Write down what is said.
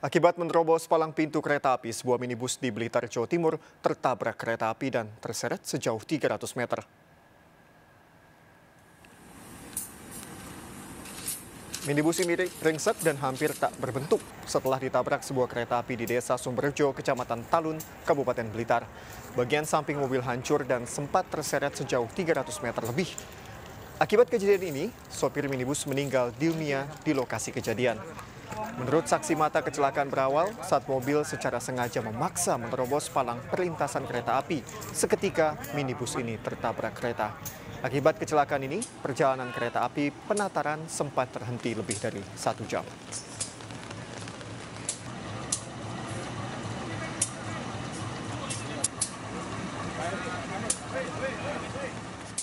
Akibat menerobos palang pintu kereta api, sebuah minibus di Blitar, Jawa Timur tertabrak kereta api dan terseret sejauh 300 meter. Minibus ini ringsek dan hampir tak berbentuk setelah ditabrak sebuah kereta api di desa Sumberjo, kecamatan Talun, Kabupaten Blitar. Bagian samping mobil hancur dan sempat terseret sejauh 300 meter lebih. Akibat kejadian ini, sopir minibus meninggal dunia di lokasi kejadian. Menurut saksi mata kecelakaan berawal saat mobil secara sengaja memaksa menerobos palang perlintasan kereta api. Seketika minibus ini tertabrak kereta. Akibat kecelakaan ini, perjalanan kereta api penataran sempat terhenti lebih dari satu jam.